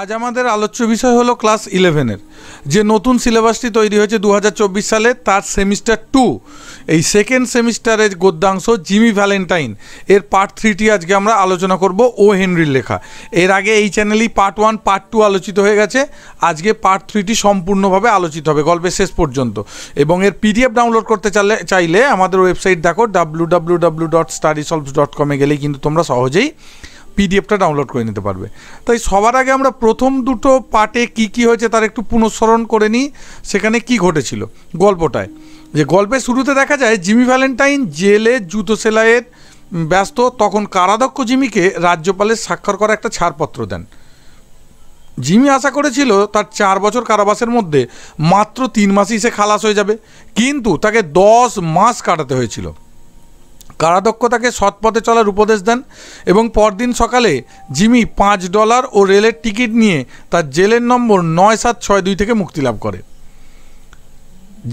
আজ আমাদের আলোচ্য বিষয় হলো ক্লাস ইলেভেনের যে নতুন সিলেবাসটি তৈরি হয়েছে দু সালে তার সেমিস্টার টু এই সেকেন্ড সেমিস্টারের গদ্যাংশ জিমি ভ্যালেন্টাইন এর পার্ট থ্রিটি আজকে আমরা আলোচনা করব ও হেনরির লেখা এর আগে এই চ্যানেলই পার্ট ওয়ান পার্ট টু আলোচিত হয়ে গেছে আজকে পার্ট থ্রিটি সম্পূর্ণভাবে আলোচিত হবে গল্পের শেষ পর্যন্ত এবং এর পিডিএফ ডাউনলোড করতে চাইলে চাইলে আমাদের ওয়েবসাইট দেখো W W W dot study solves dot কমে গেলেই কিন্তু তোমরা সহজেই পিডিএফটা ডাউনলোড করে নিতে পারবে তাই সবার আগে আমরা প্রথম দুটো পার্টে কি কি হয়েছে তার একটু পুনঃস্মরণ করে নিই সেখানে কি ঘটেছিল গল্পটায় যে গল্পের শুরুতে দেখা যায় জিমি ভ্যালেন্টাইন জেলে জুতো সেলাইয়ের ব্যস্ত তখন কারাধ্যক্ষ জিমিকে রাজ্যপালের স্বাক্ষর করা একটা ছাড়পত্র দেন জিমি আশা করেছিল তার চার বছর কারাবাসের মধ্যে মাত্র তিন মাসই সে খালাস হয়ে যাবে কিন্তু তাকে দশ মাস কাটাতে হয়েছিল কারাদক্ষতাকে সৎ সৎপথে চলার উপদেশ দেন এবং পরদিন সকালে জিমি পাঁচ ডলার ও রেলের টিকিট নিয়ে তার জেলের নম্বর নয় সাত ছয় দুই থেকে মুক্তি লাভ করে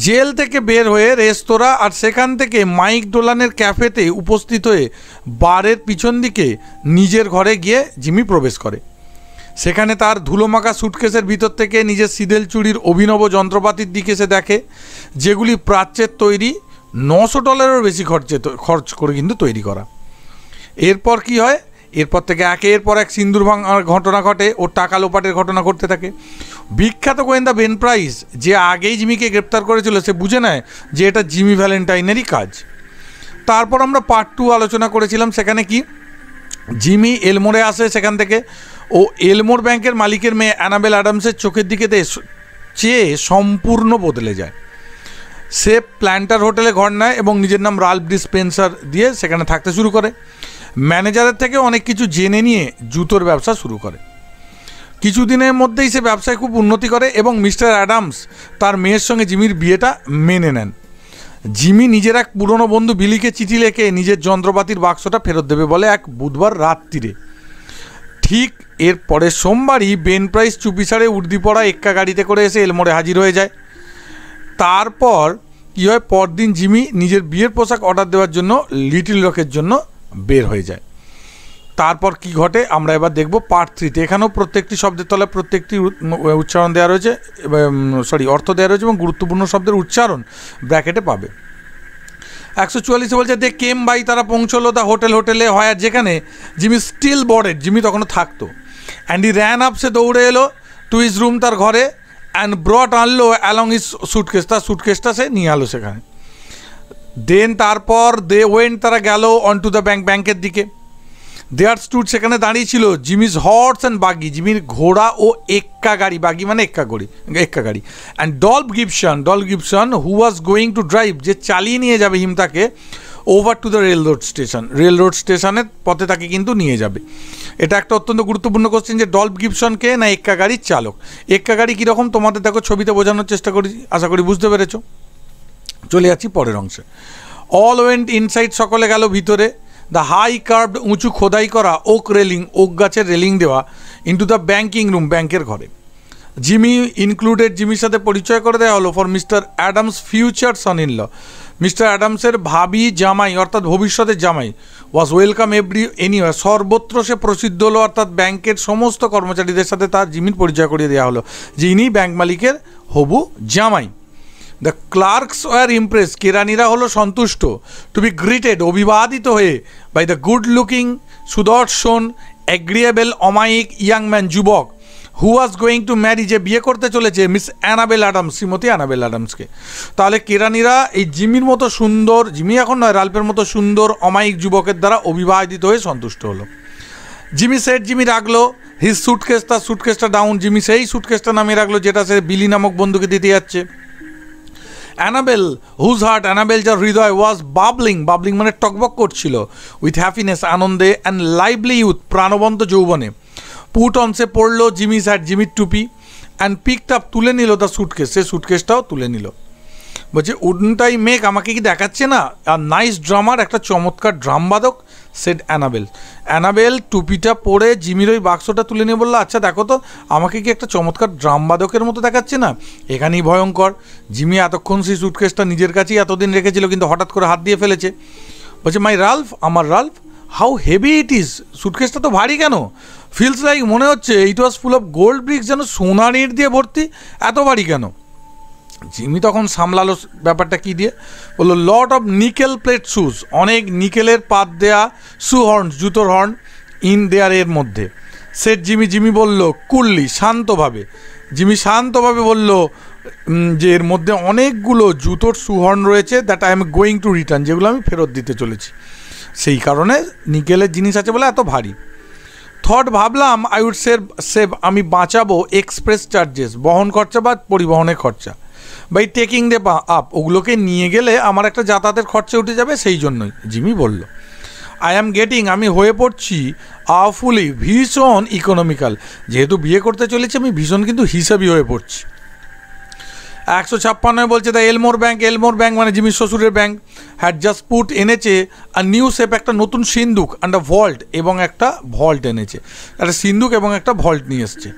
জেল থেকে বের হয়ে রেস্তোরাঁ আর সেখান থেকে মাইক ডোলানের ক্যাফেতে উপস্থিত হয়ে বারের পিছন দিকে নিজের ঘরে গিয়ে জিমি প্রবেশ করে সেখানে তার ধুলোমাকা সুটকেসের ভিতর থেকে নিজের সিদেল চুরির অভিনব যন্ত্রপাতির দিকে সে দেখে যেগুলি প্রাচ্যের তৈরি নশো ডলারের বেশি খরচে খরচ করে কিন্তু তৈরি করা এরপর কি হয় এরপর থেকে একে এরপর এক সিন্দুর ভাঙার ঘটনা ঘটে ও টাকা লোপাটের ঘটনা ঘটতে থাকে বিখ্যাত গোয়েন্দা বেন প্রাইস যে আগেই জিমিকে গ্রেপ্তার করেছিল সে বুঝে নেয় যে এটা জিমি ভ্যালেন্টাইনেরই কাজ তারপর আমরা পার্ট টু আলোচনা করেছিলাম সেখানে কি জিমি এলমোরে আসে সেখান থেকে ও এলমোর ব্যাংকের মালিকের মেয়ে অ্যানাবেল অ্যাডামসের চোখের দিকে চেয়ে সম্পূর্ণ বদলে যায় সে প্ল্যান্টার হোটেলে ঘর নেয় এবং নিজের নাম রাল ডিসপেন্সার দিয়ে সেখানে থাকতে শুরু করে ম্যানেজারের থেকে অনেক কিছু জেনে নিয়ে জুতোর ব্যবসা শুরু করে কিছুদিনের মধ্যেই সে ব্যবসায় খুব উন্নতি করে এবং মিস্টার অ্যাডামস তার মেয়ের সঙ্গে জিমির বিয়েটা মেনে নেন জিমি নিজের এক পুরনো বন্ধু বিলিকে চিঠি লেখে নিজের যন্ত্রপাতির বাক্সটা ফেরত দেবে বলে এক বুধবার রাত্রিরে ঠিক এর পরে সোমবারই বেন প্রাইস চুপিসারে উর্দি পড়া এক্কা গাড়িতে করে এসে এলমোড়ে হাজির হয়ে যায় তারপর কী হয় পরদিন জিমি নিজের বিয়ের পোশাক অর্ডার দেওয়ার জন্য লিটিল রকের জন্য বের হয়ে যায় তারপর কি ঘটে আমরা এবার দেখব পার্ট থ্রিতে এখানেও প্রত্যেকটি শব্দের তলায় প্রত্যেকটি উচ্চারণ দেওয়া রয়েছে সরি অর্থ দেওয়া রয়েছে এবং গুরুত্বপূর্ণ শব্দের উচ্চারণ ব্র্যাকেটে পাবে একশো চুয়াল্লিশে বলছে দে কেম বাই তারা পৌঁছলো দা হোটেল হোটেলে হয় আর যেখানে জিমি স্টিল বড়ের জিমি তখনও থাকতো অ্যান্ড ই র্যান আপসে দৌড়ে এলো টু ইজ রুম তার ঘরে অ্যান্ড ব্রট আনলো অ্যালং ইস সুটকেসটা সুটকেসটা সে নিয়ে আলো সেখানে দেন তারপর দে ওয়েন তারা গেল অন টু দ্য ব্যাঙ্ক ব্যাঙ্কের দিকে দেয়ার স্টুট সেখানে দাঁড়িয়েছিল জিমিস হর্স অ্যান্ড বাগি জিমির ঘোড়া ও এক্কা গাড়ি বাগি মানে এক্কা গড়ি এক্কা গাড়ি and Dolph Gibson Dolph Gibson who was going to drive যে চালিয়ে নিয়ে যাবে হিম তাকে over to the railroad station railroad স্টেশনের পথে তাকে কিন্তু নিয়ে যাবে এটা একটা অত্যন্ত গুরুত্বপূর্ণ কোশ্চেন যে ডলফ গিপসনকে না এক্কা গাড়ির চালক এক্কা গাড়ি কীরকম তোমাদের দেখো ছবিতে বোঝানোর চেষ্টা করি আশা করি বুঝতে পেরেছ চলে যাচ্ছি পরের অংশে অল ওয়েন্ট ইনসাইড সকলে গেল ভিতরে দ্য হাই কার্ভড উঁচু খোদাই করা ওক রেলিং ওক গাছের রেলিং দেওয়া ইন্টু দ্য ব্যাঙ্কিং রুম ব্যাংকের ঘরে জিমি ইনক্লুডেড জিমির সাথে পরিচয় করে দেওয়া হলো for Mister Adams future son in law Mister অ্যাডামসের ভাবি জামাই অর্থাৎ ভবিষ্যতের জামাই ওয়াজ ওয়েলকাম এভরি এনিওয়ার সর্বত্র সে প্রসিদ্ধ হলো অর্থাৎ ব্যাংকের সমস্ত কর্মচারীদের সাথে তার জিমির পরিচয় করিয়ে দেওয়া হলো যে ইনি ব্যাংক মালিকের হবু জামাই দ্য ক্লার্কস ওয়ার ইমপ্রেস কেরানিরা হলো সন্তুষ্ট টু বি গ্রিটেড অভিবাদিত হয়ে বাই দ্য গুড লুকিং সুদর্শন অ্যাগ্রিয়েবল অমায়িক ইয়াং ম্যান যুবক হু ওয়াজ গোয়িং টু ম্যারি যে বিয়ে করতে চলেছে miss enable Adams Shrimati enable অ্যাডামসকে তাহলে কেরানিরা এই জিমির মতো সুন্দর জিমি এখন নয় রাল্পের মতো সুন্দর অমায়িক যুবকের দ্বারা অবিবাহিত হয়ে সন্তুষ্ট হলো জিমি সেট জিমি রাখলো হিজ সুটকেস তার সুটকেসটা ডাউন জিমি সেই সুটকেসটা নামিয়ে রাখলো যেটা সে বিলি নামক বন্ধুকে দিতে যাচ্ছে অ্যানাবেল হুজ হার্ট অ্যানাবেল যার হৃদয় ওয়াজ বাবলিং বাবলিং মানে টকবক করছিল উইথ হ্যাপিনেস আনন্দে অ্যান্ড লাইভলি ইউথ প্রাণবন্ত যৌবনে পুট অনসে পড়লো জিমি স্যার জিমির টুপি অ্যান্ড পিক আপ তুলে নিল দ্য সুটকেস সে সুটকেসটাও তুলে নিল বলছে উডনটাই মেক আমাকে কি দেখাচ্ছে না আর নাইস ড্রামার একটা চমৎকার ড্রাম বাদক সেট অ্যানাবেল অ্যানাবেল টুপিটা পরে জিমির ওই বাক্সটা তুলে নিয়ে বললো আচ্ছা দেখো তো আমাকে কি একটা চমৎকার ড্রাম বাদকের মতো দেখাচ্ছে না এখানেই ভয়ঙ্কর জিমি এতক্ষণ সেই সুটকেসটা নিজের কাছেই এতদিন রেখেছিল কিন্তু হঠাৎ করে হাত দিয়ে ফেলেছে বলছে মাই রাল্ফ আমার Ralph how heavy it is সুটকেসটা তো ভারী কেন ফিলস লাইক মনে হচ্ছে it was full of gold bricks যেন সোনার ইট দিয়ে ভর্তি এত বাড়ি কেন জিমি তখন সামলালো ব্যাপারটা কি দিয়ে বললো lot of nickel plate shoes অনেক নিকেলের পাত দেয়া শু হর্ন জুতোর হর্ন ইন দেয়ার এর মধ্যে সেট জিমি জিমি বলল কুল্লি শান্তভাবে জিমি শান্তভাবে বলল যে এর মধ্যে অনেকগুলো জুতোর সুহর্ন রয়েছে that I am going to return যেগুলো আমি ফেরত দিতে চলেছি সেই কারণে নিকেলের জিনিস আছে বলে এত ভারী থট ভাবলাম আই উড সেভ সেভ আমি বাঁচাবো এক্সপ্রেস চার্জেস বহন খরচা বা পরিবহনের খরচা বাই টেকিং দে আপ ওগুলোকে নিয়ে গেলে আমার একটা যাতায়াতের খরচা উঠে যাবে সেই জন্যই জিমি বলল আই অ্যাম গেটিং আমি হয়ে পড়ছি আফুলি ভীষণ ইকোনমিক্যাল যেহেতু বিয়ে করতে চলেছি আমি ভীষণ কিন্তু হিসাবই হয়ে পড়ছি একশো ছাপ্পান্নয় বলছে the Elmore bank Elmore bank মানে জিমি শ্বশুরের ব্যাঙ্ক হ্যাড জাস্ট পুট এনেছে আর নিউ সেপ একটা নতুন সিন্ধুক আ ভল্ট এবং একটা ভল্ট এনেছে একটা সিন্ধুক এবং একটা ভল্ট নিয়ে এসছে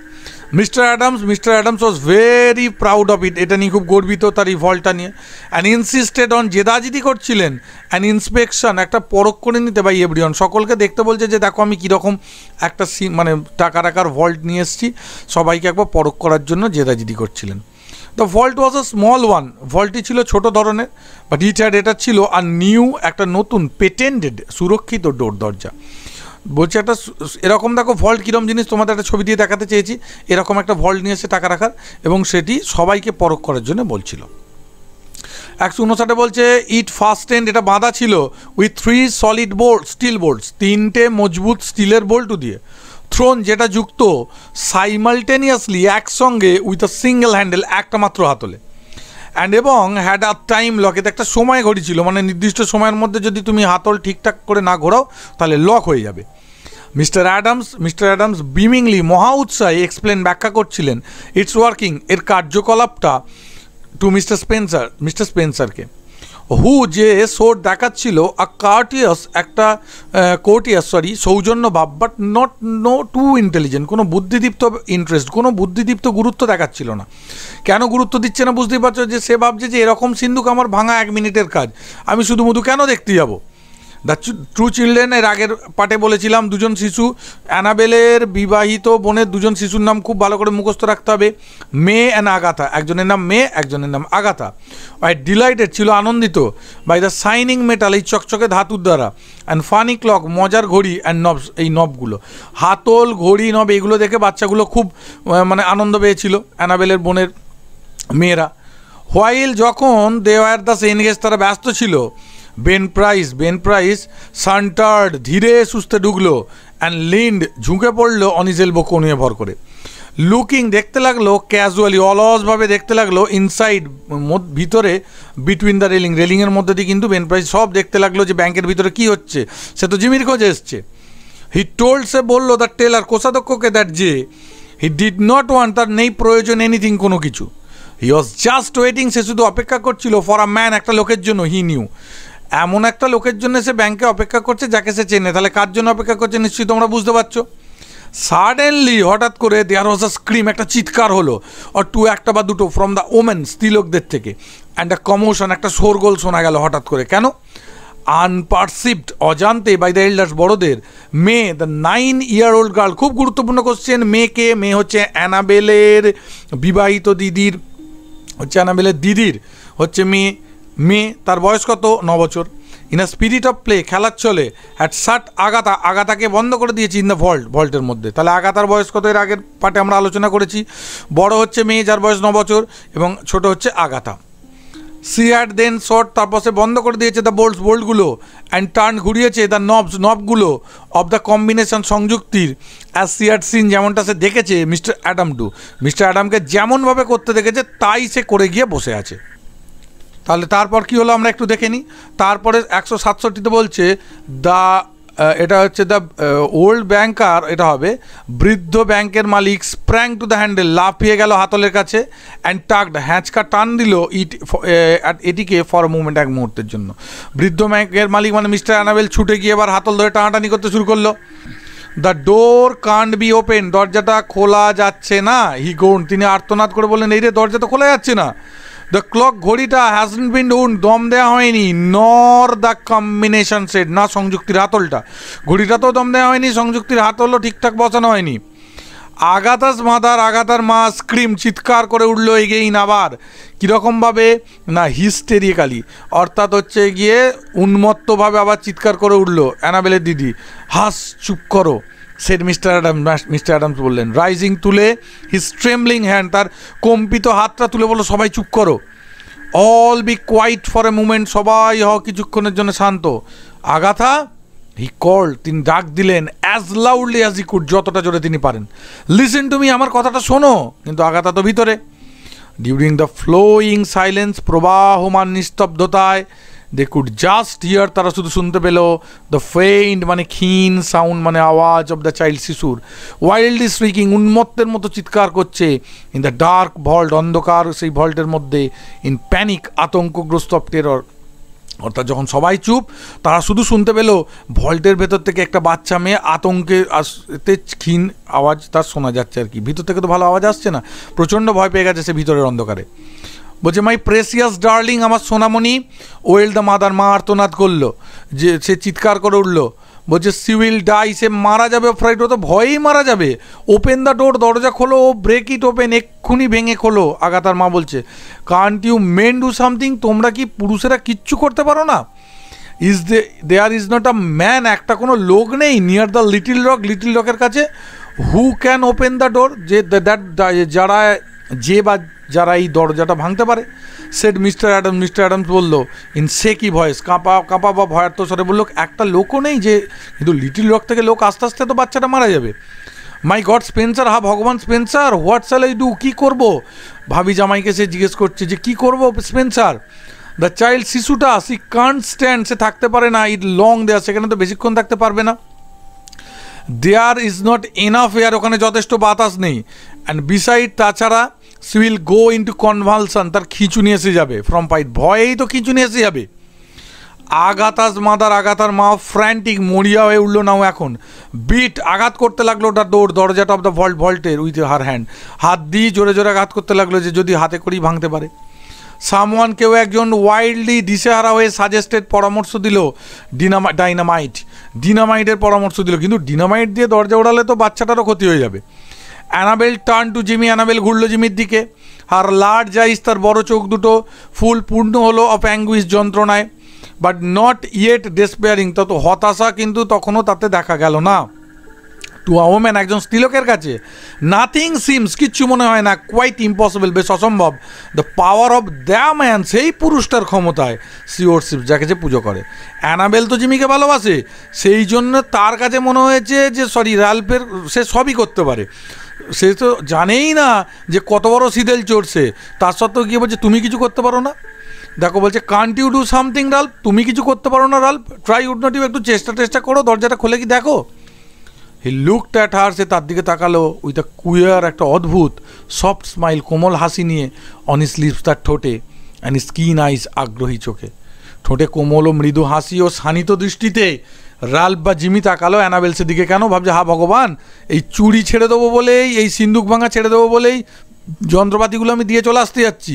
Mister Adams Mister Adams was very proud of it এটা নিয়ে খুব গর্বিত তার এই ভল্টটা নিয়ে অ্যান্ড ইনসিস্টেড অন জেদাজিদি করছিলেন অ্যান্ড ইন্সপেকশন একটা পরখ করে নিতে পারি এভরিওয়ান সকলকে দেখতে বলছে যে দেখো আমি কীরকম একটা সি মানে টাকা টাকার ভল্ট নিয়ে এসেছি সবাইকে একবার পরখ করার জন্য জেদাজিদি করছিলেন the vault was a small one ভল্টটি ছিল ছোট ধরনের বাট হ্যাড এটা ছিল আর নিউ একটা নতুন পেটেন্টেড সুরক্ষিত ডোর দরজা বলছি একটা এরকম দেখো ভল্ট কীরকম জিনিস তোমাদের একটা ছবি দিয়ে দেখাতে চেয়েছি এরকম একটা ভল্ট নিয়ে এসে টাকা রাখার এবং সেটি সবাইকে পরখ করার জন্য বলছিল একশো উনষাটে বলছে ইট ফার্স্ট এন্ড এটা বাঁধা ছিল with three solid bolt steel bolts তিনটে মজবুত স্টিলের বোল্টু দিয়ে থ্রোন যেটা যুক্ত সাইমালটেনিয়াসলি একসঙ্গে উইথ আ সিঙ্গেল হ্যান্ডেল একটা মাত্র হাতলে অ্যান্ড এবং হ্যাড আ টাইম লকেতে একটা সময় ঘড়ি ছিল মানে নির্দিষ্ট সময়ের মধ্যে যদি তুমি হাতল ঠিকঠাক করে না ঘোরাও তাহলে লক হয়ে যাবে Mister Adams Mister Adams beamingly মহা উৎসাহে এক্সপ্লেন ব্যাখ্যা করছিলেন ইটস ওয়ার্কিং এর কার্যকলাপটা টু মিস্টার স্পেন্সার মিস্টার স্পেন্সারকে হু যে শোর দেখাচ্ছিল আ কার্টিয়াস একটা কোর্টিয়াস সরি সৌজন্য ভাব but not no too intelligent কোনো বুদ্ধিদীপ্ত ইন্টারেস্ট কোনো বুদ্ধিদীপ্ত গুরুত্ব দেখাচ্ছিল না কেন গুরুত্ব দিচ্ছে না বুঝতেই পারছো যে সে ভাবছে যে এরকম সিন্ধুক আমার ভাঙা এক মিনিটের কাজ আমি শুধু মধু কেন দেখতে যাবো দ্য ট্রু চিলড্রেন এর আগের পাটে বলেছিলাম দুজন শিশু অ্যানাবেলের বিবাহিত বোনের দুজন শিশুর নাম খুব ভালো করে মুখস্থ রাখতে হবে মে অ্যান্ড আগাথা একজনের নাম মে একজনের নাম আগাথা আই ডিলাইটেড ছিল আনন্দিত বাই দ্য শাইনিং মেটাল এই চকচকে ধাতুর দ্বারা অ্যান্ড ফানি ক্লক মজার ঘড়ি অ্যান্ড নবস এই নবগুলো হাতল ঘড়ি নব এগুলো দেখে বাচ্চাগুলো খুব মানে আনন্দ পেয়েছিল অ্যানাবেলের বোনের মেয়েরা হোয়াইল যখন দে দাস এনগেজ তারা ব্যস্ত ছিল Ben Price Ben Price sauntered ধীরে সুস্থে ঢুকলো অ্যান্ড লিন্ড ঝুঁকে পড়লো অনিজেল বকু ভর করে লুকিং দেখতে লাগলো ক্যাজুয়ালি অলসভাবে দেখতে লাগলো ইনসাইড ভিতরে বিটুইন দ্য রেলিং রেলিংয়ের মধ্যে দিয়ে কিন্তু বেন প্রাইস সব দেখতে লাগলো যে ব্যাংকের ভিতরে কি হচ্ছে সে তো জিমির খোঁজে এসছে হি টোল্ড সে বললো দ্য টেলার কোষাধ্যক্ষকে দ্যাট যে হি ডিড নট ওয়ান তার নেই প্রয়োজন এনিথিং কোনো কিছু হি ওয়াজ জাস্ট ওয়েটিং সে শুধু অপেক্ষা করছিল ফর আ ম্যান একটা লোকের জন্য হি নিউ এমন একটা লোকের জন্য সে ব্যাংকে অপেক্ষা করছে যাকে সে চেনে তাহলে কার জন্য অপেক্ষা করছে নিশ্চয়ই তোমরা বুঝতে পারছো সাডেনলি হঠাৎ করে দেয়ার ওয়াজ আ স্ক্রিম একটা চিৎকার হলো অর টু একটা বা দুটো ফ্রম দ্য ওমেন স্ত্রীলোকদের থেকে অ্যান্ড আ কমোশন একটা শোরগোল শোনা গেল হঠাৎ করে কেন আনপারসিভড অজান্তে বাই দ্য এল্ডার্স বড়োদের মেয়ে the nine year old girl খুব গুরুত্বপূর্ণ কোশ্চেন মেয়েকে মেয়ে হচ্ছে অ্যানাবেলের বিবাহিত দিদির হচ্ছে অ্যানাবেলের দিদির হচ্ছে মেয়ে মেয়ে তার বয়স কত ন বছর in a spirit of play খেলার চলে অ্যাট শার্ট আগাতা আগাতাকে বন্ধ করে দিয়েছি ইন দ্য ভল্ট ভল্টের মধ্যে তাহলে আগাতার বয়স কত এর আগের পাটে আমরা আলোচনা করেছি বড় হচ্ছে মেয়ে যার বয়স ন বছর এবং ছোট হচ্ছে Agatha she had then shut তারপর সে বন্ধ করে দিয়েছে দ্য বোল্টস বোল্টগুলো অ্যান্ড টার্ন ঘুরিয়েছে দ্য নবস নবগুলো অব দ্য কম্বিনেশন সংযুক্তির অ্যাজ সি অ্যাট সিন যেমনটা সে দেখেছে মিস্টার অ্যাডাম টু মিস্টার অ্যাডামকে যেমনভাবে করতে দেখেছে তাই সে করে গিয়ে বসে আছে তাহলে তারপর কি হলো আমরা একটু দেখে নিই তারপরে একশো সাতষট্টিতে বলছে দ্য এটা হচ্ছে দ্য ওল্ড ব্যাংকার এটা হবে বৃদ্ধ ব্যাংকের মালিক স্প্র্যাং টু দ্য হ্যান্ডেল লাফিয়ে গেল হাতলের কাছে অ্যান্ড টাকড হ্যাঁচকা টান দিল ইট এটিকে ফর মুভমেন্ট এক মুহূর্তের জন্য বৃদ্ধ ব্যাংকের মালিক মানে মিস্টার অ্যানাবেল ছুটে গিয়ে এবার হাতল ধরে টানাটানি করতে শুরু করলো দ্য ডোর কান্ড বি ওপেন দরজাটা খোলা যাচ্ছে না হি গোন তিনি আর্তনাদ করে বললেন এই রে দরজা তো খোলা যাচ্ছে না দ্য ক্লক ঘড়িটা হ্যাজেন্ট বিন উন দম দেওয়া হয়নি নর দ্য কম্বিনেশন সেট না সংযুক্তির হাতলটা ঘড়িটা তো দম দেওয়া হয়নি সংযুক্তির হাতলও ঠিকঠাক বসানো হয়নি আগাতাস মাদার আগাতার মা স্ক্রিম চিৎকার করে এই এগেইন আবার কীরকমভাবে না হিস্টেরিক্যালি অর্থাৎ হচ্ছে গিয়ে উন্মত্তভাবে আবার চিৎকার করে উঠল অ্যানাবেলের দিদি হাস চুপ করো said Mister Adam Mister Adams বললেন রাইজিং তুলে হিজ ট্রেমলিং হ্যান্ড তার কম্পিত হাতটা তুলে বলল সবাই চুপ করো all be quiet for a moment সবাই হও কিছুক্ষণের জন্য শান্ত আগাথা হি কল তিনি ডাক দিলেন as loudly as he could যতটা জোরে তিনি পারেন লিসেন টু মি আমার কথাটা শোনো কিন্তু আগাথা তো ভিতরে ডিউরিং দ্য ফ্লোয়িং সাইলেন্স প্রবাহমান নিস্তব্ধতায় দে কুড জাস্ট হিয়ার তারা শুধু শুনতে পেল দ্য ফেইন্ড মানে ক্ষীণ সাউন্ড মানে আওয়াজ অব দ্য চাইল্ড শিশুর ওয়াইল্ডলি স্পিকিং উন্মত্তের মতো চিৎকার করছে ইন দ্য ডার্ক ভল্ট অন্ধকার সেই ভল্টের মধ্যে ইন প্যানিক আতঙ্কগ্রস্ত অফ টেরর অর্থাৎ যখন সবাই চুপ তারা শুধু শুনতে পেল ভল্টের ভেতর থেকে একটা বাচ্চা মেয়ে আতঙ্কে আসতে ক্ষীণ আওয়াজ তার শোনা যাচ্ছে আর কি ভিতর থেকে তো ভালো আওয়াজ আসছে না প্রচণ্ড ভয় পেয়ে গেছে সে ভিতরের অন্ধকারে বলছে মাই প্রেসিয়াস ডার্লিং আমার সোনামণি ওয়েল দ্য মাদার মা আর্তনাদ করলো যে সে চিৎকার করে উঠলো বলছে সি ডাই সে মারা যাবে ফ্রাইড ও তো ভয়েই মারা যাবে ওপেন দ্য ডোর দরজা খোলো ও ব্রেক ইট ওপেন এক্ষুনি ভেঙে খোলো আগাতার মা বলছে can't you men do something তোমরা কি পুরুষেরা কিচ্ছু করতে পারো না is they there is not a man একটা কোনো লোক নেই near the Little Rock Little রকের কাছে who can open the door যে দ্যাট যারা যে বা যারা এই দরজাটা ভাঙতে পারে said Mister Adam Mister Adams বললো ইন সে কি ভয়েস কাঁপা কাঁপা বা তো সরে বললো একটা লোকও নেই যে কিন্তু লিটিল রক থেকে লোক আস্তে আস্তে তো বাচ্চাটা মারা যাবে মাই গড স্পেন্সার হা ভগবান Spencer what shall I do কী করবো ভাবি জামাইকে সে জিজ্ঞেস করছে যে কি করব স্পেন্সার দ্য চাইল্ড শিশুটা সি কান্ট স্ট্যান্ড সে থাকতে পারে না ইট লং দেয়া সেখানে তো বেশিক্ষণ থাকতে পারবে না there is not enough air ওখানে যথেষ্ট বাতাস নেই অ্যান্ড বিসাইড তাছাড়া she will go to convulsion তার খিঁচুনি এসে যাবে ফ্রম ফাইট ভয়েই তো খিঁচুনি এসে যাবে আগাতাস মাদার আগাতার মা ফ্র্যান্টিক মরিয়া হয়ে উঠল নাও এখন বিট আঘাত করতে লাগলো ওটা দৌড় দরজাটা অফ দ্য ভল্ট ভল্টের উইথ হার হ্যান্ড হাত দিয়ে জোরে জোরে আঘাত করতে লাগলো যে যদি হাতে করেই ভাঙতে পারে সামওয়ান কেউ একজন ওয়াইল্ডলি দিশেহারা হয়ে সাজেস্টেড পরামর্শ দিল ডিনামা ডাইনামাইট ডিনামাইটের পরামর্শ দিল কিন্তু ডিনামাইট দিয়ে দরজা ওড়ালে তো বাচ্চাটারও ক্ষতি হয়ে যাবে Annabel turn to Jimmy Annabel ঘুরল জিমির দিকে আর লার্জ আইস তার বড় চোখ দুটো ফুল পূর্ণ হলো অফ অ্যাঙ্গুইস যন্ত্রণায় বাট নট ইয়েট ডেসপেয়ারিং তত হতাশা কিন্তু তখনও তাতে দেখা গেল না টু আওম্যান একজন স্ত্রীলোকের কাছে নাথিং সিমস কিচ্ছু মনে হয় না কোয়াইট ইম্পসিবল বেশ অসম্ভব the power of the man সেই পুরুষটার ক্ষমতায় সিওরশিপ যাকে যে পুজো করে অ্যানাবেল তো জিমিকে ভালোবাসে সেই জন্য তার কাছে মনে হয়েছে যে সরি রালফের সে সবই করতে পারে সে তো জানেই না যে কত বড় সিদেল চড়ছে তার সত্ত্বেও গিয়ে বলছে তুমি কিছু করতে পারো না দেখো বলছে can't you do something Ralph তুমি কিছু করতে পারো না Ralph try would not you একটু চেষ্টা টেষ্টা করো দরজাটা খোলে কি দেখো হি লুক ট্যাট হার সে তার দিকে তাকালো উইথ আ কুয়ার একটা অদ্ভুত সফট স্মাইল কোমল হাসি নিয়ে অন ইস লিপস তার ঠোঁটে অ্যান্ড স্কিন আইস আগ্রহী চোখে ঠোঁটে কোমল ও মৃদু হাসি ও শানিত দৃষ্টিতে রাল্প বা জিমি তাকালো অ্যানাবেলসের দিকে কেন ভাবছে হা ভগবান এই চুড়ি ছেড়ে দেবো বলেই এই সিন্দুক ভাঙা ছেড়ে দেবো বলেই যন্ত্রপাতিগুলো আমি দিয়ে চলে আসতে যাচ্ছি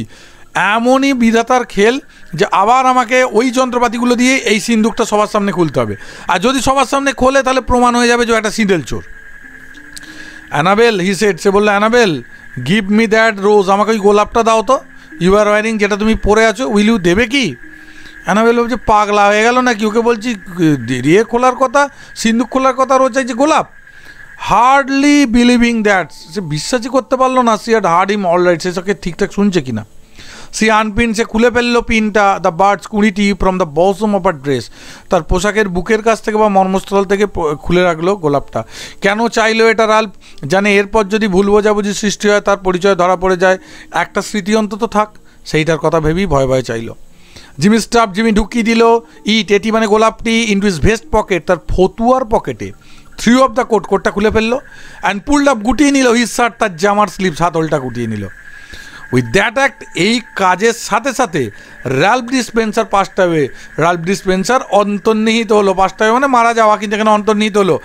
এমনই বিধাতার খেল যে আবার আমাকে ওই যন্ত্রপাতিগুলো দিয়ে এই সিন্দুকটা সবার সামনে খুলতে হবে আর যদি সবার সামনে খোলে তাহলে প্রমাণ হয়ে যাবে যে একটা সিডেল চোর অ্যানাবেল হি সেট সে বললো Annabel give me that rose আমাকে ওই গোলাপটা দাও তো ইউ আর ওয়ারিং যেটা তুমি পরে আছো উইল ইউ দেবে কি অ্যানাবেল ভাবছে পাগলা হয়ে গেল নাকি ওকে বলছি ইয়ে খোলার কথা সিন্ধুক খোলার কথা রয়েছে যে গোলাপ হার্ডলি বিলিভিং দ্যাট সে বিশ্বাসই করতে পারলো না she had heard him all সে সেসবকে ঠিকঠাক শুনছে কিনা সে আনপিন সে খুলে ফেললো পিনটা দ্য বার্ডস কুড়িটি from the bosom of a dress তার পোশাকের বুকের কাছ থেকে বা মর্মস্থল থেকে খুলে রাখলো গোলাপটা কেন চাইলো এটা রাল জানে এরপর যদি ভুল বোঝাবুঝি সৃষ্টি হয় তার পরিচয় ধরা পড়ে যায় একটা স্মৃতি অন্তত থাক সেইটার কথা ভেবেই ভয় ভয় চাইলো জিমি স্টাফ জিমি ঢুকিয়ে দিল ইট এটি মানে গোলাপটি ইন্টু ইস ভেস্ট পকেট তার ফতুয়ার পকেটে থ্রি অফ দ্য কোট কোটটা খুলে ফেললো অ্যান্ড পুল্ড আপ গুটিয়ে নিল হিস শার্ট তার জামার স্লিপ হাত গুটিয়ে নিল উই দ্যাট অ্যাক্ট এই কাজের সাথে সাথে Ralph D Spencer passed away Ralph D Spencer অন্তর্নিহিত হলো পাস্ট অ্যাওয়ে মানে মারা যাওয়া কিন্তু এখানে অন্তর্নিহিত হলো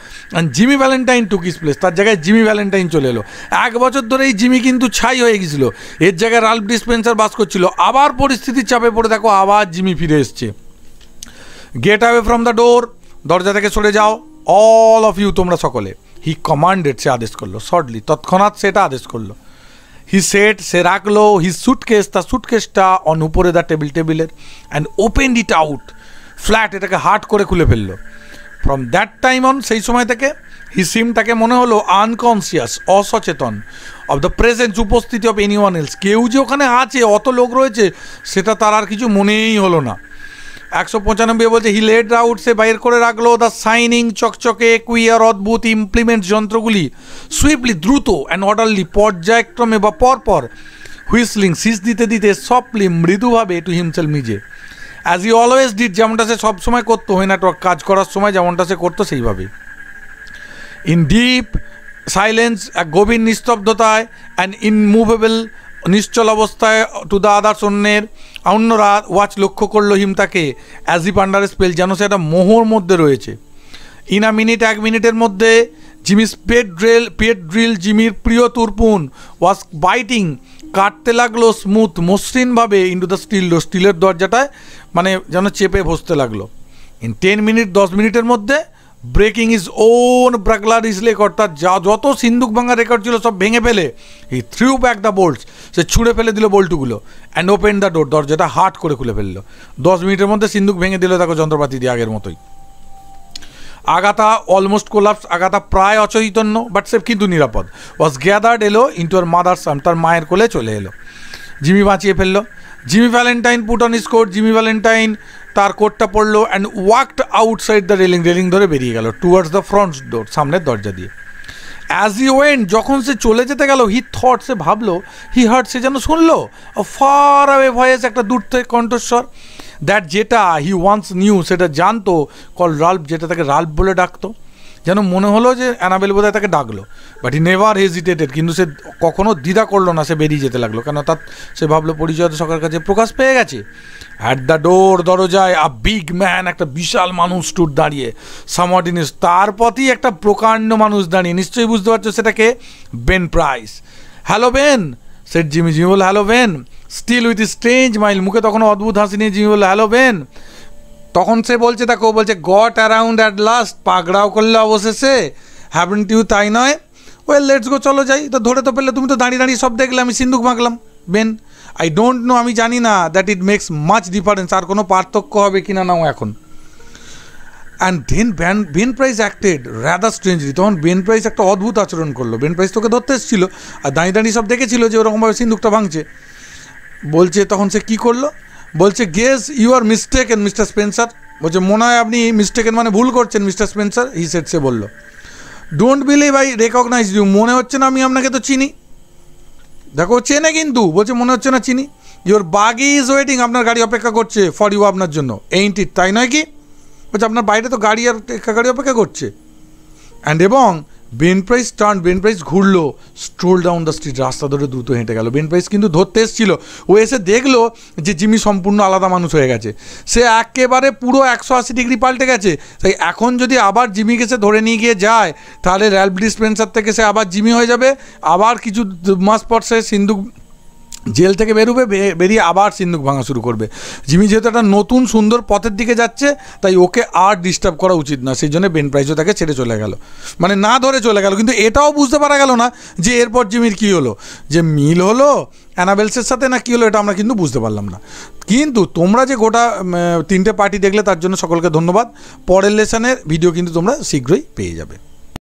জিমি ভ্যালেন্টাইন কিস প্লেস তার জায়গায় জিমি ভ্যালেন্টাইন চলে এলো এক বছর ধরে এই জিমি কিন্তু ছাই হয়ে গেছিল এর জায়গায় র্যাল্প ডিসপেন্সার বাস করছিল আবার পরিস্থিতির চাপে পড়ে দেখো আবার জিমি ফিরে এসছে get away from the door দরজা থেকে সরে যাও অল অফ ইউ তোমরা সকলে হি কমান্ডেড সে আদেশ করলো শর্টলি তৎক্ষণাৎ সেটা আদেশ করলো হি সেট সে রাখলো হি suitcase, তার সুটকেসটা অন উপরে দা টেবিল টেবিলের and open it out flat এটাকে হার্ট করে খুলে ফেললো ফ্রম দ্যাট টাইম অন সেই সময় থেকে সিম তাকে মনে হলো আনকনসিয়াস অসচেতন অব দ্য প্রেজেন্স উপস্থিতি অব এনি ওয়ান এলস কেউ যে ওখানে আছে অত লোক রয়েছে সেটা তার আর কিছু মনেই হলো না একশো পঁচানব্বই বলছে হি লেড আউট সে বাইর করে রাখলো দ্য সাইনিং চকচকে কুইয়ার অদ্ভুত ইমপ্লিমেন্ট যন্ত্রগুলি সুইপলি দ্রুত অ্যান্ড অর্ডারলি পর্যায়ক্রমে বা পরপর হুইসলিং সিস দিতে দিতে সফলি মৃদুভাবে টু হিমসেল মিজে অ্যাজ ই অলওয়েজ ডিড যেমনটা সে সবসময় করতো হয় না কাজ করার সময় যেমনটা সে করতো সেইভাবে ইন ডিপ সাইলেন্স এক গভীর নিস্তব্ধতায় অ্যান্ড ইনমুভেবল নিশ্চল অবস্থায় টু দ্য আদার্স অন্যের অন্যরা ওয়াচ লক্ষ্য করলো অ্যাজ অ্যাজিপ আন্ডার স্পেল যেন সে একটা মোহর মধ্যে রয়েছে ইন আ মিনিট এক মিনিটের মধ্যে জিমি স্পেড ড্রেল পেট ড্রিল জিমির প্রিয় তুরপুন ওয়াজ বাইটিং কাটতে লাগলো স্মুথ মসৃণভাবে ইন্টু দ্য স্টিল স্টিলের দরজাটায় মানে যেন চেপে বসতে লাগলো ইন টেন মিনিট দশ মিনিটের মধ্যে ব্রেকিং ইজ ওন ব্রাগলার ইসলেক অর্থাৎ যা যত সিন্দুক ভাঙা রেকর্ড ছিল সব ভেঙে ফেলে he threw back the bolts সে ছুঁড়ে ফেলে দিল বল্টুগুলো অ্যান্ড ওপেন দ্য ডোর দরজাটা হাট করে খুলে ফেললো দশ মিনিটের মধ্যে সিন্ধুক ভেঙে দিল তাকে যন্ত্রপাতি দিয়ে আগের মতোই আগাতা অলমোস্ট কোলাপস আগাতা প্রায় অচৈতন্য বাট সে কিন্তু নিরাপদ ওয়াজ গ্যাদার্ড এলো ইন্টু আর মাদার সাম তার মায়ের কোলে চলে এলো জিমি বাঁচিয়ে ফেললো Jimmy Valentine put on his coat Jimmy Valentine তার কোটটা পড়লো and walked outside the railing railing ধরে বেরিয়ে গেল টুয়ার্ডস দ্য ফ্রন্ট ডোর সামনের দরজা দিয়ে অ্যাজ ইউ ওয়েন্ট যখন সে চলে যেতে গেল হি থট সে ভাবলো হি হার্ট সে যেন শুনলো ফার আওয়ে ভয়েস একটা দূর থেকে কণ্ঠস্বর দ্যাট যেটা হি ওয়ান্স নিউ সেটা জানতো কল রাল্প যেটা তাকে রাল্প বলে ডাকতো যেন মনে হলো যে অ্যানাবেল বোধহয় তাকে ডাকলো বাট ই নেভার হেজিটেটেড কিন্তু সে কখনো দ্বিধা করলো না সে বেরিয়ে যেতে লাগলো কেন তার সে ভাবলো পরিচয় সকার কাছে প্রকাশ পেয়ে গেছে অ্যাট দ্য ডোর দরজায় আ বিগ ম্যান একটা বিশাল মানুষ টুর দাঁড়িয়ে সামডিনিস তার পথেই একটা প্রকাণ্ড মানুষ দাঁড়িয়ে নিশ্চয়ই বুঝতে পারছো সেটাকে Ben Price hello Ben said Jimmy Jimmy বলল hello Ben still with strange smile মুখে তখন অদ্ভুত হাসি নিয়ে জিমি বলল হ্যালো বেন তখন সে বলছে দেখো বলছে গট অ্যারাউন্ড অ্যাট লাস্ট পাগড়াও করলে অবশেষে হ্যাভেন টিউ তাই নয় ওয়েল লেটস গো চলো যাই তো ধরে তো পেলে তুমি তো দাঁড়িয়ে দাঁড়িয়ে সব দেখলে আমি সিন্ধুক মাখলাম বেন আই ডোন্ট নো আমি জানি না that it makes much difference আর কোনো পার্থক্য হবে কি না নাও এখন and then Ben Ben Price acted rather strangely তখন বেন প্রাইস একটা অদ্ভুত আচরণ করলো বেন প্রাইস তোকে ধরতে এসেছিল আর দাঁড়িয়ে দাঁড়িয়ে সব দেখেছিল যে ওরকমভাবে সিন্ধুকটা ভাঙছে বলছে তখন সে কী করলো বলছে guess you are mistaken Mister Spencer বলছে মনে হয় আপনি মিস্টেকেন মানে ভুল করছেন মিস্টার স্পেন্সার হি সেট সে বলল don't believe I recognize you মনে হচ্ছে না আমি আপনাকে তো চিনি দেখো চেনে কিন্তু বলছে মনে হচ্ছে না চিনি ইউর বাগি ইজ ওয়েটিং আপনার গাড়ি অপেক্ষা করছে ফর ইউ আপনার জন্য এইটি তাই নয় কি বলছে আপনার বাইরে তো গাড়ি আর গাড়ি অপেক্ষা করছে অ্যান্ড এবং Ben Price turn Ben Price ঘুরলো স্ট্রোল ডাউন দ্য স্ট্রিট রাস্তা ধরে দ্রুত হেঁটে গেল বেন প্রাইস কিন্তু ধরতে এসেছিল ও এসে দেখলো যে জিমি সম্পূর্ণ আলাদা মানুষ হয়ে গেছে সে একেবারে পুরো একশো আশি ডিগ্রি পাল্টে গেছে তাই এখন যদি আবার জিমিকে সে ধরে নিয়ে গিয়ে যায় তাহলে র্যালব ডিসপেন্সার থেকে সে আবার জিমি হয়ে যাবে আবার কিছু মাস পর সে সিন্ধু জেল থেকে বেরোবে বেরিয়ে আবার সিন্ধুক ভাঙা শুরু করবে জিমি যেহেতু একটা নতুন সুন্দর পথের দিকে যাচ্ছে তাই ওকে আর ডিস্টার্ব করা উচিত না সেই জন্য বেন প্রাইজও তাকে ছেড়ে চলে গেল মানে না ধরে চলে গেল কিন্তু এটাও বুঝতে পারা গেল না যে এরপর জিমির কী হলো যে মিল হলো অ্যানাবেলসের সাথে না কী হলো এটা আমরা কিন্তু বুঝতে পারলাম না কিন্তু তোমরা যে গোটা তিনটে পার্টি দেখলে তার জন্য সকলকে ধন্যবাদ পরের লেসানের ভিডিও কিন্তু তোমরা শীঘ্রই পেয়ে যাবে